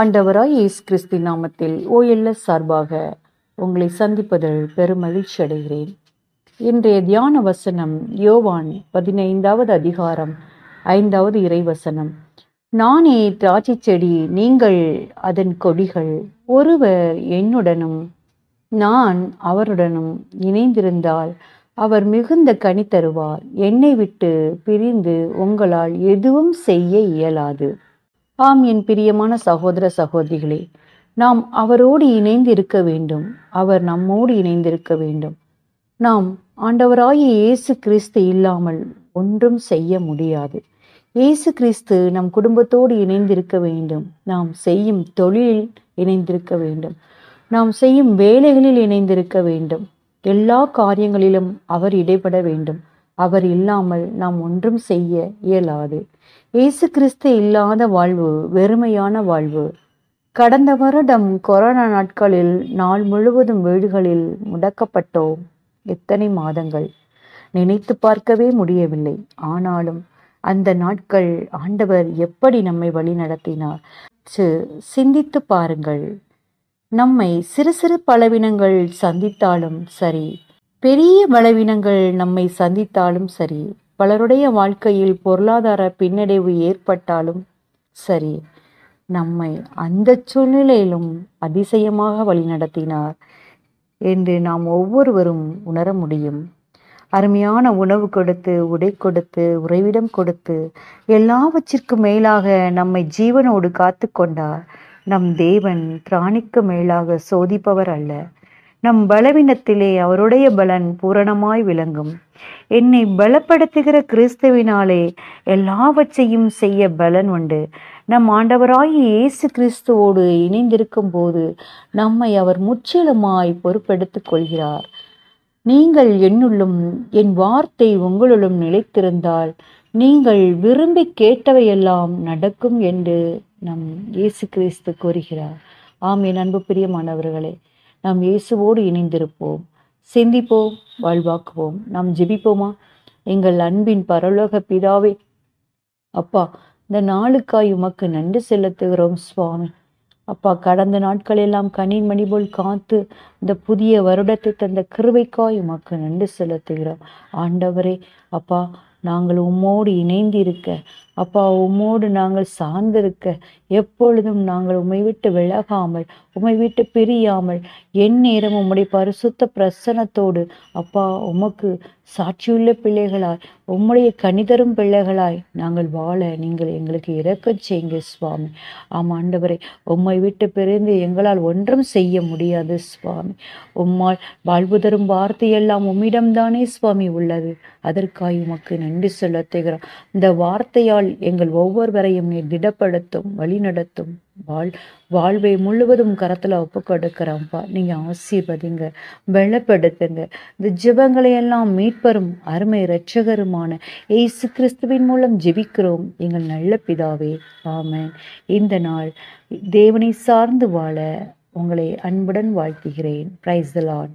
ஆண்டவராய் இயேசு கிறிஸ்தி நாமத்தில் ஓஎல்எஸ் சார்பாக உங்களை சந்திப்பதில் பெருமகிழ்ச்சி அடைகிறேன் இன்றைய தியான வசனம் யோவான் பதினைந்தாவது அதிகாரம் ஐந்தாவது இறைவசனம் நானே திராட்சை செடி நீங்கள் அதன் கொடிகள் ஒருவர் என்னுடனும் நான் அவருடனும் இணைந்திருந்தால் அவர் மிகுந்த கனி தருவார் என்னை விட்டு பிரிந்து உங்களால் எதுவும் செய்ய இயலாது ஆம் என் பிரியமான சகோதர சகோதரிகளே நாம் அவரோடு இணைந்து இருக்க வேண்டும் அவர் நம்மோடு இணைந்திருக்க வேண்டும் நாம் ஆண்டவராய இயேசு கிறிஸ்து இல்லாமல் ஒன்றும் செய்ய முடியாது இயேசு கிறிஸ்து நம் குடும்பத்தோடு இணைந்திருக்க வேண்டும் நாம் செய்யும் தொழிலில் இணைந்திருக்க வேண்டும் நாம் செய்யும் வேலைகளில் இணைந்திருக்க வேண்டும் எல்லா காரியங்களிலும் அவர் இடைபட வேண்டும் அவர் இல்லாமல் நாம் ஒன்றும் செய்ய இயலாது இயேசு கிறிஸ்து இல்லாத வாழ்வு வெறுமையான வாழ்வு கடந்த வருடம் கொரோனா நாட்களில் நாள் முழுவதும் வீடுகளில் முடக்கப்பட்டோம் எத்தனை மாதங்கள் நினைத்து பார்க்கவே முடியவில்லை ஆனாலும் அந்த நாட்கள் ஆண்டவர் எப்படி நம்மை வழி நடத்தினார் சிந்தித்து பாருங்கள் நம்மை சிறு சிறு பலவினங்கள் சந்தித்தாலும் சரி பெரிய பலவீனங்கள் நம்மை சந்தித்தாலும் சரி பலருடைய வாழ்க்கையில் பொருளாதார பின்னடைவு ஏற்பட்டாலும் சரி நம்மை அந்த சூழ்நிலையிலும் அதிசயமாக வழிநடத்தினார் என்று நாம் ஒவ்வொருவரும் உணர முடியும் அருமையான உணவு கொடுத்து உடை கொடுத்து உறைவிடம் கொடுத்து எல்லாவற்றிற்கும் மேலாக நம்மை ஜீவனோடு காத்து கொண்டார் நம் தேவன் பிராணிக்கு மேலாக சோதிப்பவர் அல்ல நம் பலவீனத்திலே அவருடைய பலன் பூரணமாய் விளங்கும் என்னை பலப்படுத்துகிற கிறிஸ்துவினாலே எல்லாவற்றையும் செய்ய பலன் உண்டு நம் ஆண்டவராய் இயேசு கிறிஸ்துவோடு இணைந்திருக்கும் போது நம்மை அவர் முற்றிலுமாய் பொறுப்பெடுத்துக் கொள்கிறார் நீங்கள் என்னுள்ளும் என் வார்த்தை உங்களுள்ளும் நிலைத்திருந்தால் நீங்கள் விரும்பி கேட்டவையெல்லாம் நடக்கும் என்று நம் இயேசு கிறிஸ்து கூறுகிறார் ஆமே அன்பு பிரியமானவர்களே நாம் இயேசுவோடு இணைந்திருப்போம் சிந்திப்போம் வாழ்வாக்குவோம் நாம் ஜெபிப்போமா எங்கள் அன்பின் பரலோக பிதாவே அப்பா இந்த நாளுக்காய் உமக்கு நன்றி செலுத்துகிறோம் சுவாமி அப்பா கடந்த நாட்களெல்லாம் கனிமணி போல் காத்து இந்த புதிய வருடத்தை தந்த கிருவைக்காய் உமக்கு நன்றி செலுத்துகிறோம் ஆண்டவரே அப்பா நாங்கள் உம்மோடு இணைந்து இருக்க அப்பா உமோடு நாங்கள் சார்ந்திருக்க எப்பொழுதும் நாங்கள் உமை விட்டு விலகாமல் உமை விட்டு பிரியாமல் என் நேரம் உம்முடைய பரிசுத்த பிரசனத்தோடு அப்பா உமக்கு சாட்சியுள்ள பிள்ளைகளாய் உம்முடைய கணிதரும் பிள்ளைகளாய் நாங்கள் வாழ நீங்கள் எங்களுக்கு இறக்க செய்யுங்க சுவாமி ஆம் ஆண்டவரை உம்மை விட்டு பிரிந்து எங்களால் ஒன்றும் செய்ய முடியாது சுவாமி உம்மால் வாழ்வு தரும் வார்த்தையெல்லாம் உம்மிடம்தானே சுவாமி உள்ளது அதற்காய் உமக்கு நன்றி செலுத்துகிறோம் இந்த வார்த்தையால் நாள் எங்கள் ஒவ்வொருவரையும் நீர் திடப்படுத்தும் வழிநடத்தும் வாழ் வாழ்வை முழுவதும் கரத்துல ஒப்பு கொடுக்கிறோம்ப்பா நீங்க ஆசீர்வதிங்க வெளப்படுத்துங்க இந்த ஜிபங்களை எல்லாம் மீட்பரும் அருமை இரட்சகருமான ஏசு கிறிஸ்துவின் மூலம் ஜெபிக்கிறோம் எங்கள் நல்ல பிதாவே ஆமன் இந்த நாள் தேவனை சார்ந்து வாழ உங்களை அன்புடன் வாழ்த்துகிறேன் பிரைஸ் தலான்